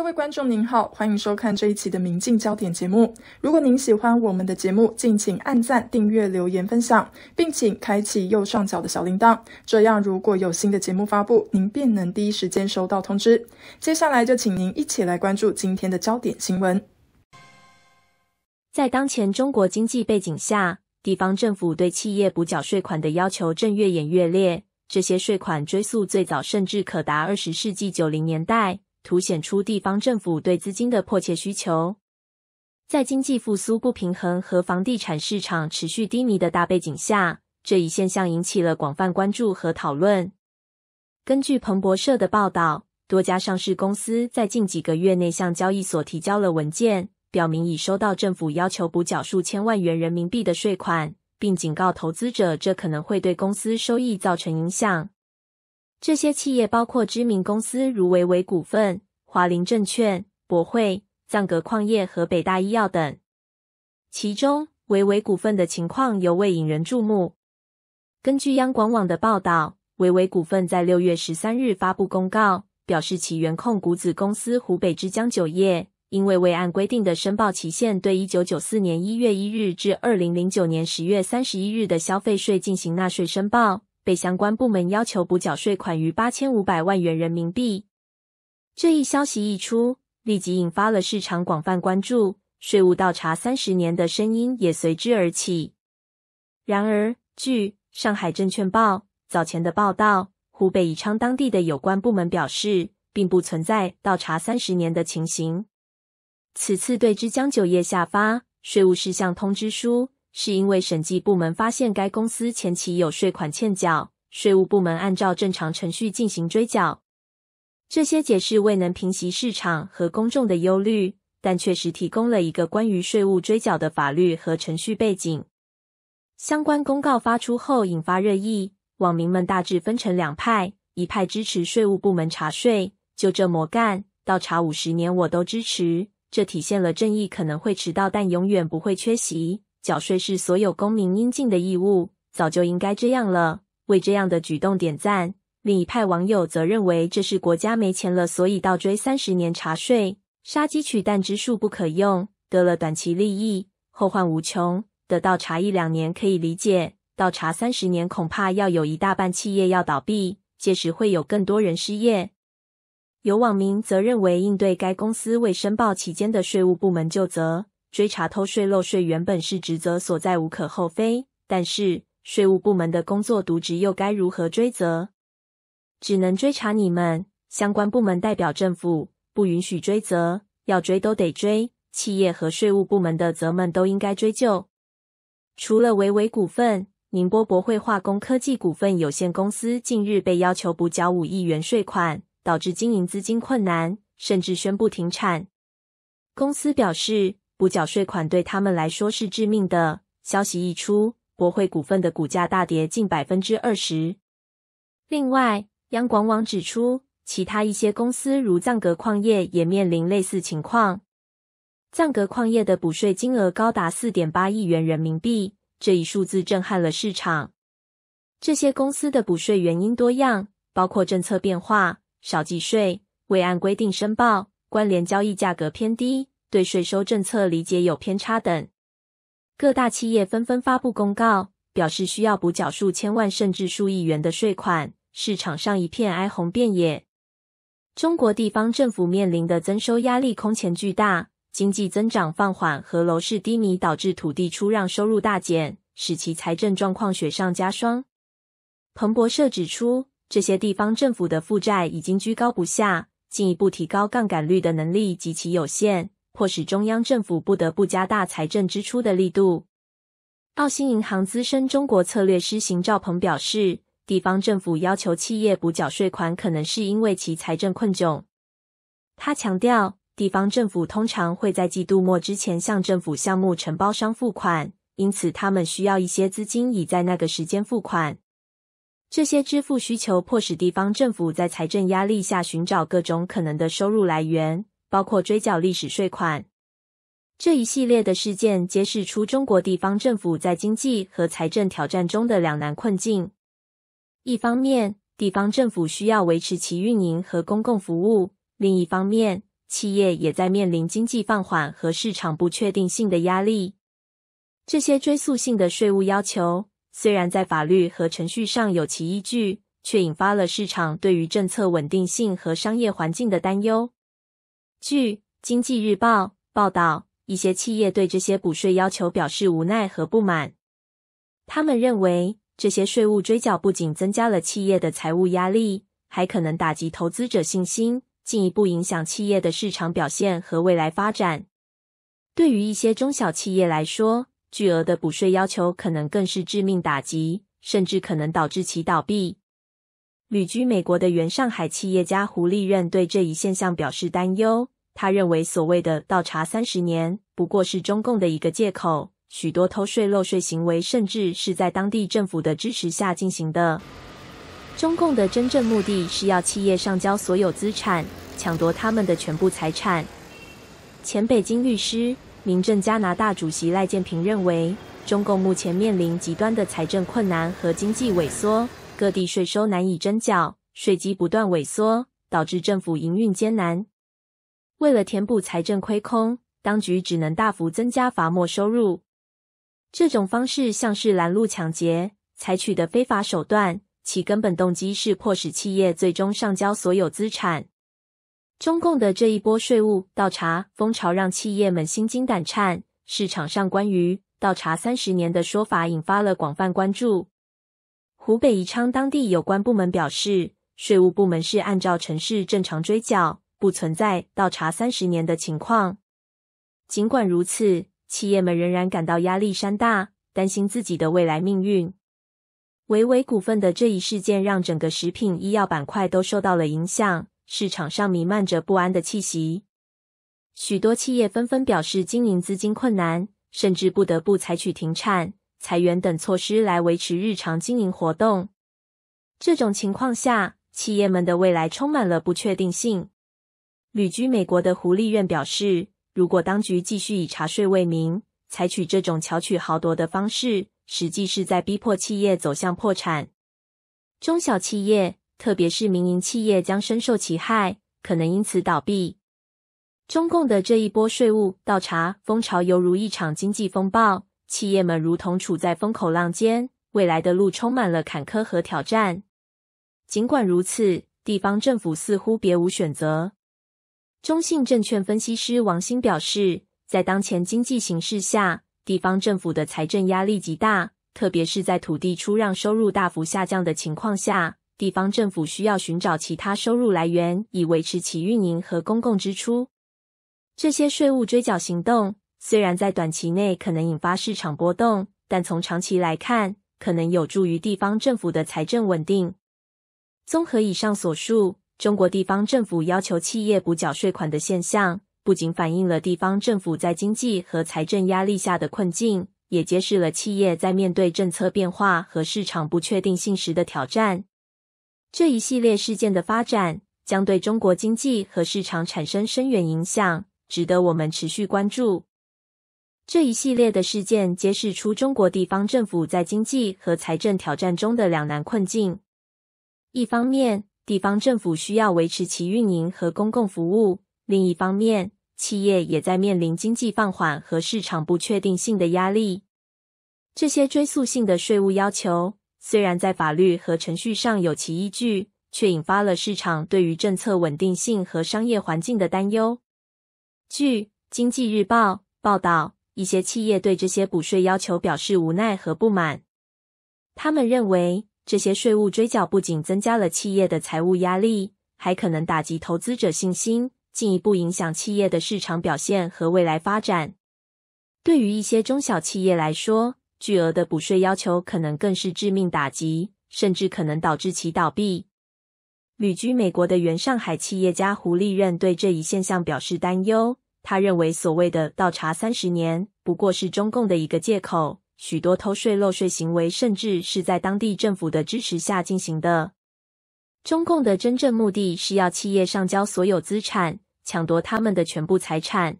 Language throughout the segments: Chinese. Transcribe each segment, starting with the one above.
各位观众您好，欢迎收看这一期的《明镜焦点》节目。如果您喜欢我们的节目，敬请按赞、订阅、留言、分享，并请开启右上角的小铃铛，这样如果有新的节目发布，您便能第一时间收到通知。接下来就请您一起来关注今天的焦点新闻。在当前中国经济背景下，地方政府对企业补缴税款的要求正越演越烈，这些税款追溯最早甚至可达二十世纪九零年代。凸显出地方政府对资金的迫切需求。在经济复苏不平衡和房地产市场持续低迷的大背景下，这一现象引起了广泛关注和讨论。根据彭博社的报道，多家上市公司在近几个月内向交易所提交了文件，表明已收到政府要求补缴数千万元人民币的税款，并警告投资者这可能会对公司收益造成影响。这些企业包括知名公司如维维股份、华林证券、博汇、藏格矿业和北大医药等。其中，维维股份的情况尤为引人注目。根据央广网的报道，维维股份在六月十三日发布公告，表示其原控股子公司湖北之江酒业，因为未按规定的申报期限，对一九九四年一月一日至二零零九年十月三十一日的消费税进行纳税申报。被相关部门要求补缴税款逾八千五百万元人民币。这一消息一出，立即引发了市场广泛关注，税务倒查三十年的声音也随之而起。然而，据《上海证券报》早前的报道，湖北宜昌当地的有关部门表示，并不存在倒查三十年的情形。此次对之江酒业下发税务事项通知书。是因为审计部门发现该公司前期有税款欠缴，税务部门按照正常程序进行追缴。这些解释未能平息市场和公众的忧虑，但确实提供了一个关于税务追缴的法律和程序背景。相关公告发出后，引发热议。网民们大致分成两派：一派支持税务部门查税，就这么干，到查五十年我都支持。这体现了正义可能会迟到，但永远不会缺席。缴税是所有公民应尽的义务，早就应该这样了。为这样的举动点赞。另一派网友则认为这是国家没钱了，所以倒追三十年查税，杀鸡取蛋之术不可用，得了短期利益，后患无穷。得到查一两年可以理解，倒查三十年恐怕要有一大半企业要倒闭，届时会有更多人失业。有网民则认为应对该公司未申报期间的税务部门就责。追查偷税漏税原本是职责所在，无可厚非。但是税务部门的工作渎职又该如何追责？只能追查你们相关部门代表政府，不允许追责。要追都得追，企业和税务部门的责们都应该追究。除了维维股份、宁波博汇化工科技股份有限公司近日被要求补缴五亿元税款，导致经营资金困难，甚至宣布停产。公司表示。补缴税款对他们来说是致命的。消息一出，国汇股份的股价大跌近百分之二十。另外，央广网指出，其他一些公司如藏格矿业也面临类似情况。藏格矿业的补税金额高达四点八亿元人民币，这一数字震撼了市场。这些公司的补税原因多样，包括政策变化、少计税、未按规定申报、关联交易价格偏低。对税收政策理解有偏差等，各大企业纷纷发布公告，表示需要补缴数千万甚至数亿元的税款，市场上一片哀鸿遍野。中国地方政府面临的增收压力空前巨大，经济增长放缓和楼市低迷导致土地出让收入大减，使其财政状况雪上加霜。彭博社指出，这些地方政府的负债已经居高不下，进一步提高杠杆率的能力极其有限。迫使中央政府不得不加大财政支出的力度。澳新银行资深中国策略师邢兆鹏表示，地方政府要求企业补缴税款，可能是因为其财政困窘。他强调，地方政府通常会在季度末之前向政府项目承包商付款，因此他们需要一些资金以在那个时间付款。这些支付需求迫使地方政府在财政压力下寻找各种可能的收入来源。包括追缴历史税款，这一系列的事件揭示出中国地方政府在经济和财政挑战中的两难困境。一方面，地方政府需要维持其运营和公共服务；另一方面，企业也在面临经济放缓和市场不确定性的压力。这些追溯性的税务要求虽然在法律和程序上有其依据，却引发了市场对于政策稳定性和商业环境的担忧。据《经济日报》报道，一些企业对这些补税要求表示无奈和不满。他们认为，这些税务追缴不仅增加了企业的财务压力，还可能打击投资者信心，进一步影响企业的市场表现和未来发展。对于一些中小企业来说，巨额的补税要求可能更是致命打击，甚至可能导致其倒闭。旅居美国的原上海企业家胡立任对这一现象表示担忧。他认为，所谓的“倒查三十年”不过是中共的一个借口。许多偷税漏税行为，甚至是在当地政府的支持下进行的。中共的真正目的是要企业上交所有资产，抢夺他们的全部财产。前北京律师、民政加拿大主席赖建平认为，中共目前面临极端的财政困难和经济萎缩。各地税收难以征缴，税基不断萎缩，导致政府营运艰难。为了填补财政亏空，当局只能大幅增加罚没收入。这种方式像是拦路抢劫，采取的非法手段，其根本动机是迫使企业最终上交所有资产。中共的这一波税务倒查风潮，让企业们心惊胆颤。市场上关于倒查三十年的说法，引发了广泛关注。湖北宜昌当地有关部门表示，税务部门是按照城市正常追缴，不存在倒查三十年的情况。尽管如此，企业们仍然感到压力山大，担心自己的未来命运。维维股份的这一事件让整个食品医药板块都受到了影响，市场上弥漫着不安的气息。许多企业纷纷表示经营资金困难，甚至不得不采取停产。裁员等措施来维持日常经营活动。这种情况下，企业们的未来充满了不确定性。旅居美国的胡利院表示，如果当局继续以查税为名，采取这种巧取豪夺的方式，实际是在逼迫企业走向破产。中小企业，特别是民营企业，将深受其害，可能因此倒闭。中共的这一波税务倒查风潮，犹如一场经济风暴。企业们如同处在风口浪尖，未来的路充满了坎坷和挑战。尽管如此，地方政府似乎别无选择。中信证券分析师王鑫表示，在当前经济形势下，地方政府的财政压力极大，特别是在土地出让收入大幅下降的情况下，地方政府需要寻找其他收入来源以维持其运营和公共支出。这些税务追缴行动。虽然在短期内可能引发市场波动，但从长期来看，可能有助于地方政府的财政稳定。综合以上所述，中国地方政府要求企业补缴税款的现象，不仅反映了地方政府在经济和财政压力下的困境，也揭示了企业在面对政策变化和市场不确定性时的挑战。这一系列事件的发展，将对中国经济和市场产生深远影响，值得我们持续关注。这一系列的事件揭示出中国地方政府在经济和财政挑战中的两难困境。一方面，地方政府需要维持其运营和公共服务；另一方面，企业也在面临经济放缓和市场不确定性的压力。这些追溯性的税务要求虽然在法律和程序上有其依据，却引发了市场对于政策稳定性和商业环境的担忧。据《经济日报》报道。一些企业对这些补税要求表示无奈和不满。他们认为，这些税务追缴不仅增加了企业的财务压力，还可能打击投资者信心，进一步影响企业的市场表现和未来发展。对于一些中小企业来说，巨额的补税要求可能更是致命打击，甚至可能导致其倒闭。旅居美国的原上海企业家胡立任对这一现象表示担忧。他认为，所谓的“倒查三十年”不过是中共的一个借口。许多偷税漏税行为，甚至是在当地政府的支持下进行的。中共的真正目的是要企业上交所有资产，抢夺他们的全部财产。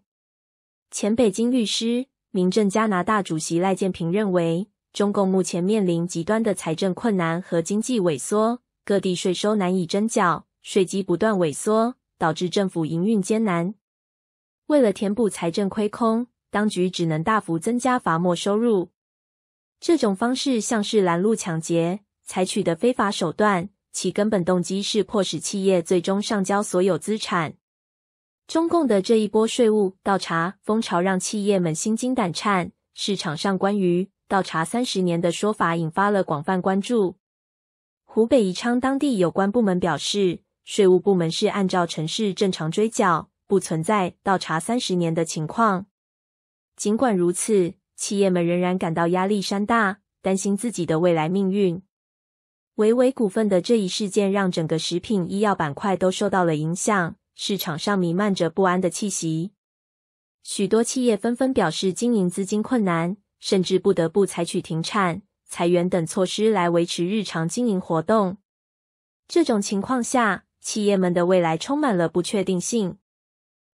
前北京律师、民政加拿大主席赖建平认为，中共目前面临极端的财政困难和经济萎缩，各地税收难以征缴，税基不断萎缩，导致政府营运艰难。为了填补财政亏空，当局只能大幅增加罚没收入。这种方式像是拦路抢劫，采取的非法手段，其根本动机是迫使企业最终上交所有资产。中共的这一波税务倒查风潮让企业们心惊胆颤，市场上关于倒查三十年的说法引发了广泛关注。湖北宜昌当地有关部门表示，税务部门是按照城市正常追缴。不存在倒查三十年的情况。尽管如此，企业们仍然感到压力山大，担心自己的未来命运。维维股份的这一事件让整个食品医药板块都受到了影响，市场上弥漫着不安的气息。许多企业纷纷表示经营资金困难，甚至不得不采取停产、裁员等措施来维持日常经营活动。这种情况下，企业们的未来充满了不确定性。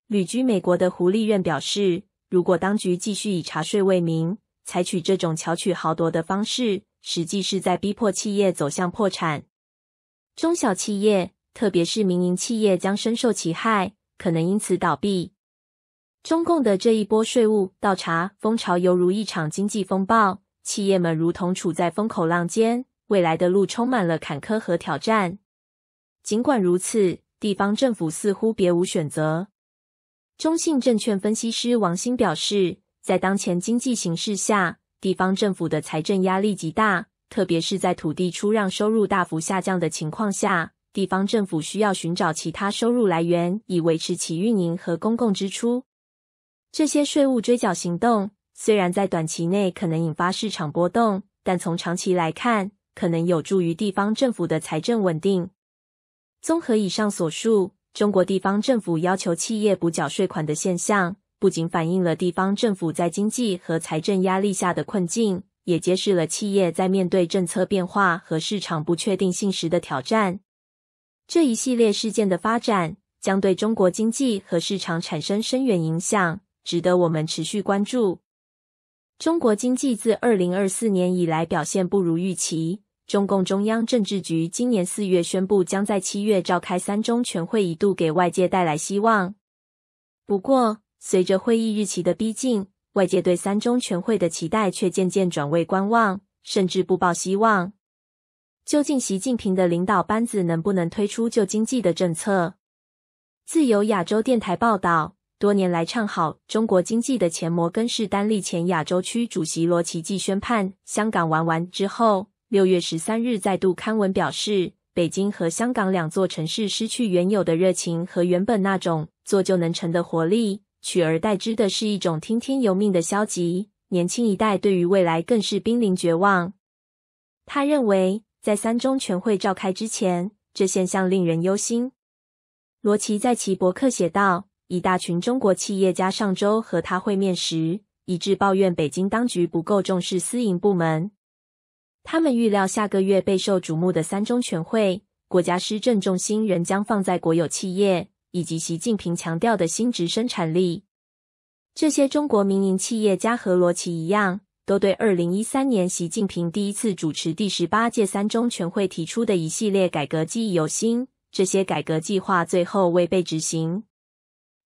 旅居美国的胡立院表示，如果当局继续以查税为名，采取这种巧取豪夺的方式，实际是在逼迫企业走向破产。中小企业，特别是民营企业，将深受其害，可能因此倒闭。中共的这一波税务倒查风潮，犹如一场经济风暴，企业们如同处在风口浪尖，未来的路充满了坎坷和挑战。尽管如此，地方政府似乎别无选择。中信证券分析师王鑫表示，在当前经济形势下，地方政府的财政压力极大，特别是在土地出让收入大幅下降的情况下，地方政府需要寻找其他收入来源以维持其运营和公共支出。这些税务追缴行动虽然在短期内可能引发市场波动，但从长期来看，可能有助于地方政府的财政稳定。综合以上所述。中国地方政府要求企业补缴税款的现象，不仅反映了地方政府在经济和财政压力下的困境，也揭示了企业在面对政策变化和市场不确定性时的挑战。这一系列事件的发展将对中国经济和市场产生深远影响，值得我们持续关注。中国经济自二零二四年以来表现不如预期。中共中央政治局今年四月宣布，将在七月召开三中全会，一度给外界带来希望。不过，随着会议日期的逼近，外界对三中全会的期待却渐渐转为观望，甚至不抱希望。究竟习近平的领导班子能不能推出救经济的政策？自由亚洲电台报道，多年来唱好中国经济的前摩根士丹利前亚洲区主席罗奇迹宣判：香港玩完之后。六月十三日再度刊文表示，北京和香港两座城市失去原有的热情和原本那种做就能成的活力，取而代之的是一种听天由命的消极。年轻一代对于未来更是濒临绝望。他认为，在三中全会召开之前，这现象令人忧心。罗奇在其博客写道：“一大群中国企业家上周和他会面时，一致抱怨北京当局不够重视私营部门。”他们预料，下个月备受瞩目的三中全会，国家施政重心仍将放在国有企业以及习近平强调的新职生产力。这些中国民营企业家和罗琦一样，都对二零一三年习近平第一次主持第十八届三中全会提出的一系列改革记忆犹新。这些改革计划最后未被执行。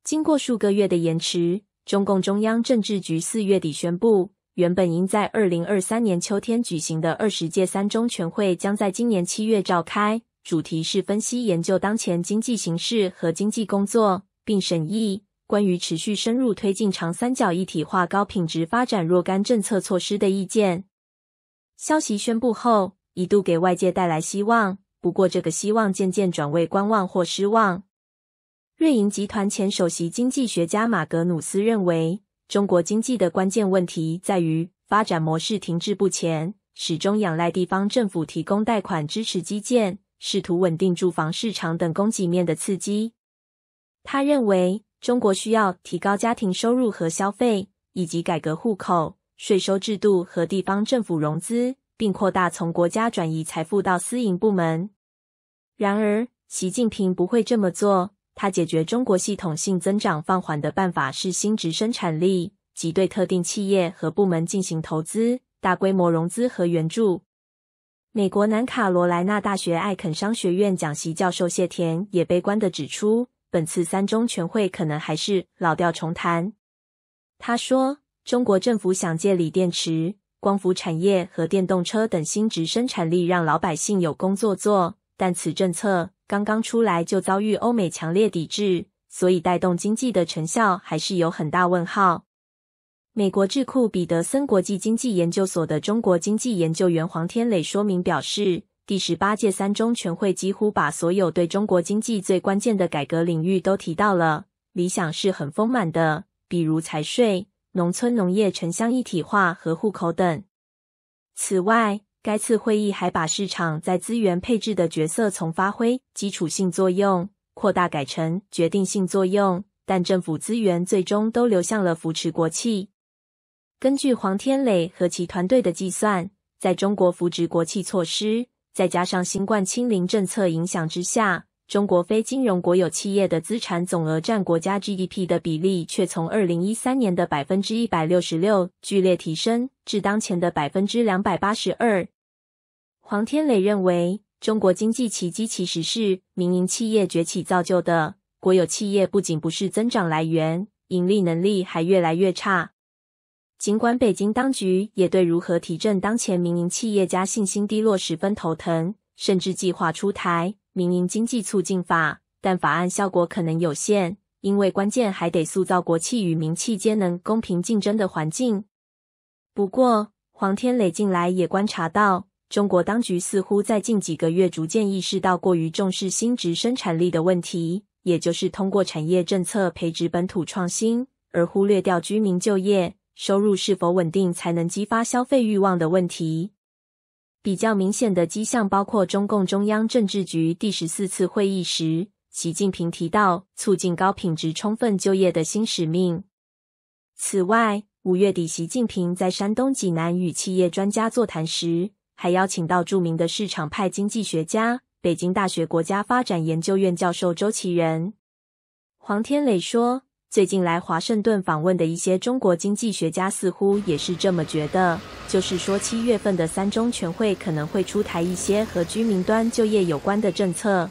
经过数个月的延迟，中共中央政治局四月底宣布。原本应在二零二三年秋天举行的二十届三中全会，将在今年七月召开，主题是分析研究当前经济形势和经济工作，并审议关于持续深入推进长三角一体化高品质发展若干政策措施的意见。消息宣布后，一度给外界带来希望，不过这个希望渐渐转为观望或失望。瑞银集团前首席经济学家马格努斯认为。中国经济的关键问题在于发展模式停滞不前，始终仰赖地方政府提供贷款支持基建、试图稳定住房市场等供给面的刺激。他认为，中国需要提高家庭收入和消费，以及改革户口、税收制度和地方政府融资，并扩大从国家转移财富到私营部门。然而，习近平不会这么做。他解决中国系统性增长放缓的办法是新值生产力及对特定企业和部门进行投资、大规模融资和援助。美国南卡罗莱纳大学艾肯商学院讲席教授谢田也悲观地指出，本次三中全会可能还是老调重弹。他说：“中国政府想借锂电池、光伏产业和电动车等新值生产力，让老百姓有工作做，但此政策。”刚刚出来就遭遇欧美强烈抵制，所以带动经济的成效还是有很大问号。美国智库彼得森国际经济研究所的中国经济研究员黄天磊说明表示，第十八届三中全会几乎把所有对中国经济最关键的改革领域都提到了，理想是很丰满的，比如财税、农村农业、城乡一体化和户口等。此外，该次会议还把市场在资源配置的角色从发挥基础性作用扩大改成决定性作用，但政府资源最终都流向了扶持国企。根据黄天磊和其团队的计算，在中国扶持国企措施再加上新冠清零政策影响之下。中国非金融国有企业的资产总额占国家 GDP 的比例，却从二零一三年的百分之一百六十六，剧烈提升至当前的百分之两百八十二。黄天磊认为，中国经济奇迹其实是民营企业崛起造就的。国有企业不仅不是增长来源，盈利能力还越来越差。尽管北京当局也对如何提振当前民营企业家信心低落十分头疼，甚至计划出台。民营经济促进法，但法案效果可能有限，因为关键还得塑造国企与民企间能公平竞争的环境。不过，黄天磊近来也观察到，中国当局似乎在近几个月逐渐意识到过于重视新生产力的问题，也就是通过产业政策培植本土创新，而忽略掉居民就业、收入是否稳定才能激发消费欲望的问题。比较明显的迹象包括中共中央政治局第十四次会议时，习近平提到促进高品质充分就业的新使命。此外，五月底习近平在山东济南与企业专家座谈时，还邀请到著名的市场派经济学家、北京大学国家发展研究院教授周其仁、黄天磊说。最近来华盛顿访问的一些中国经济学家似乎也是这么觉得，就是说七月份的三中全会可能会出台一些和居民端就业有关的政策。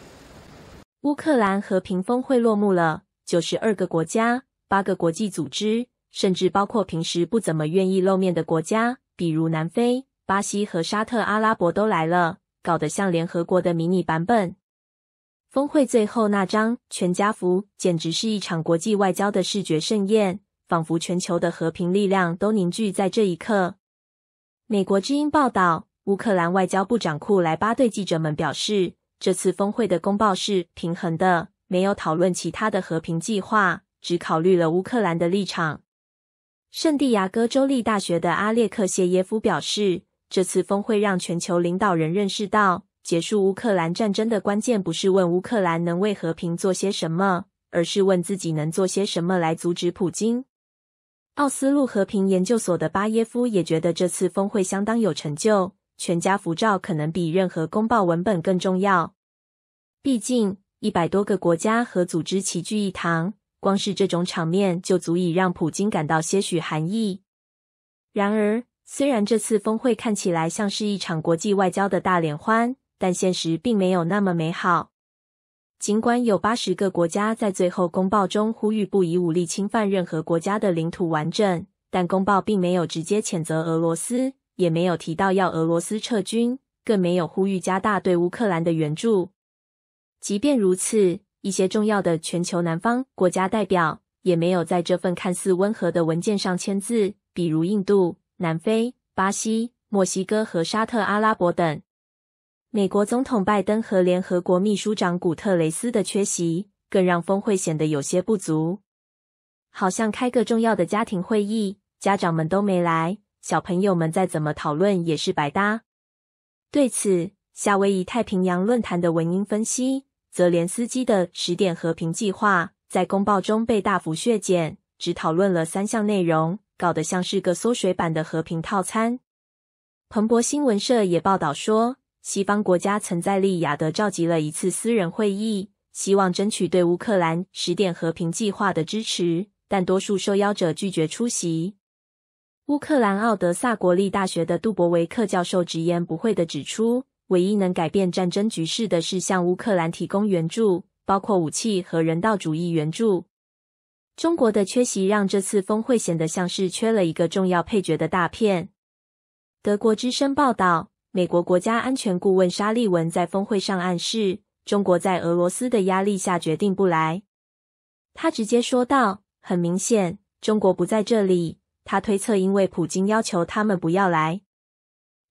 乌克兰和平峰会落幕了，九十二个国家、八个国际组织，甚至包括平时不怎么愿意露面的国家，比如南非、巴西和沙特阿拉伯都来了，搞得像联合国的迷你版本。峰会最后那张全家福，简直是一场国际外交的视觉盛宴，仿佛全球的和平力量都凝聚在这一刻。美国之音报道，乌克兰外交部长库莱巴对记者们表示，这次峰会的公报是平衡的，没有讨论其他的和平计划，只考虑了乌克兰的立场。圣地亚哥州立大学的阿列克谢耶夫表示，这次峰会让全球领导人认识到。结束乌克兰战争的关键不是问乌克兰能为和平做些什么，而是问自己能做些什么来阻止普京。奥斯陆和平研究所的巴耶夫也觉得这次峰会相当有成就，全家福照可能比任何公报文本更重要。毕竟一百多个国家和组织齐聚一堂，光是这种场面就足以让普京感到些许寒意。然而，虽然这次峰会看起来像是一场国际外交的大联欢，但现实并没有那么美好。尽管有八十个国家在最后公报中呼吁不以武力侵犯任何国家的领土完整，但公报并没有直接谴责俄罗斯，也没有提到要俄罗斯撤军，更没有呼吁加大对乌克兰的援助。即便如此，一些重要的全球南方国家代表也没有在这份看似温和的文件上签字，比如印度、南非、巴西、墨西哥和沙特阿拉伯等。美国总统拜登和联合国秘书长古特雷斯的缺席，更让峰会显得有些不足，好像开个重要的家庭会议，家长们都没来，小朋友们再怎么讨论也是白搭。对此，夏威夷太平洋论坛的文英分析，泽连斯基的十点和平计划在公报中被大幅削减，只讨论了三项内容，搞得像是个缩水版的和平套餐。彭博新闻社也报道说。西方国家曾在利雅得召集了一次私人会议，希望争取对乌克兰十点和平计划的支持，但多数受邀者拒绝出席。乌克兰奥德萨国立大学的杜博维克教授直言不讳的指出，唯一能改变战争局势的是向乌克兰提供援助，包括武器和人道主义援助。中国的缺席让这次峰会显得像是缺了一个重要配角的大片。德国之声报道。美国国家安全顾问沙利文在峰会上暗示，中国在俄罗斯的压力下决定不来。他直接说道：“很明显，中国不在这里。”他推测，因为普京要求他们不要来。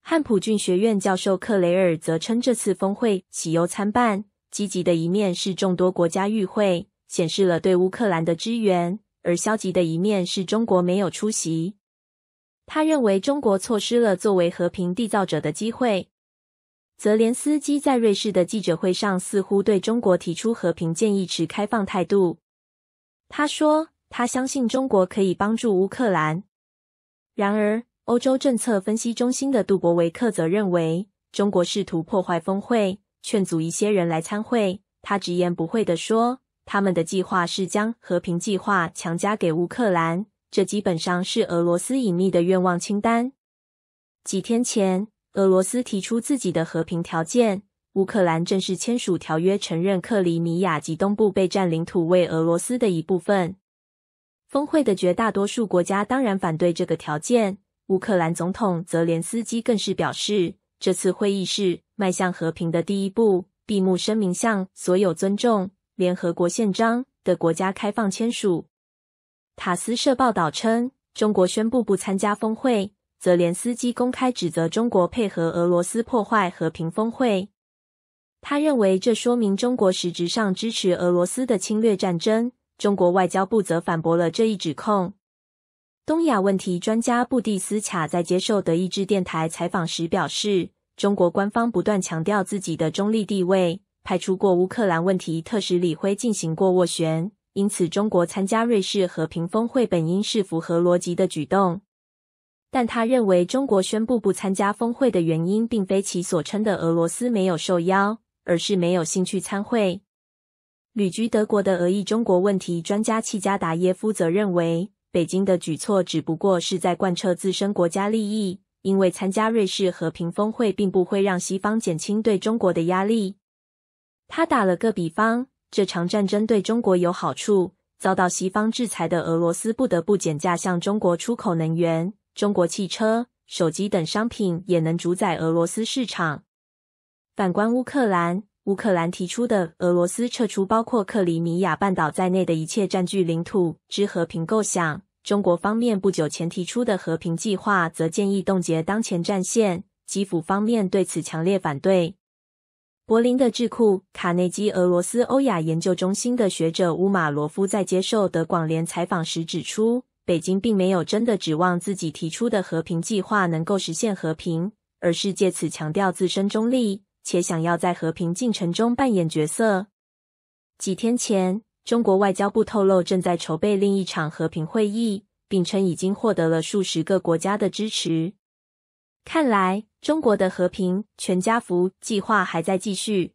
汉普郡学院教授克雷尔则称，这次峰会喜忧参半。积极的一面是众多国家与会，显示了对乌克兰的支援；而消极的一面是中国没有出席。他认为中国错失了作为和平缔造者的机会。泽连斯基在瑞士的记者会上似乎对中国提出和平建议持开放态度。他说，他相信中国可以帮助乌克兰。然而，欧洲政策分析中心的杜博维克则认为，中国试图破坏峰会，劝阻一些人来参会。他直言不讳地说，他们的计划是将和平计划强加给乌克兰。这基本上是俄罗斯隐秘的愿望清单。几天前，俄罗斯提出自己的和平条件：乌克兰正式签署条约，承认克里米亚及东部被占领土为俄罗斯的一部分。峰会的绝大多数国家当然反对这个条件。乌克兰总统泽连斯基更是表示，这次会议是迈向和平的第一步。闭幕声明向所有尊重联合国宪章的国家开放签署。塔斯社报道称，中国宣布不参加峰会。泽连斯基公开指责中国配合俄罗斯破坏和平峰会，他认为这说明中国实质上支持俄罗斯的侵略战争。中国外交部则反驳了这一指控。东亚问题专家布蒂斯卡在接受德意志电台采访时表示，中国官方不断强调自己的中立地位，派出过乌克兰问题特使李辉进行过斡旋。因此，中国参加瑞士和平峰会本应是符合逻辑的举动，但他认为中国宣布不参加峰会的原因，并非其所称的俄罗斯没有受邀，而是没有兴趣参会。旅居德国的俄裔中国问题专家契加达耶夫则认为，北京的举措只不过是在贯彻自身国家利益，因为参加瑞士和平峰会并不会让西方减轻对中国的压力。他打了个比方。这场战争对中国有好处。遭到西方制裁的俄罗斯不得不减价向中国出口能源、中国汽车、手机等商品，也能主宰俄罗斯市场。反观乌克兰，乌克兰提出的俄罗斯撤出包括克里米亚半岛在内的一切占据领土之和平构想，中国方面不久前提出的和平计划，则建议冻结当前战线。基辅方面对此强烈反对。柏林的智库卡内基俄罗斯欧亚研究中心的学者乌马罗夫在接受德广联采访时指出，北京并没有真的指望自己提出的和平计划能够实现和平，而是借此强调自身中立，且想要在和平进程中扮演角色。几天前，中国外交部透露正在筹备另一场和平会议，并称已经获得了数十个国家的支持。看来。中国的和平全家福计划还在继续。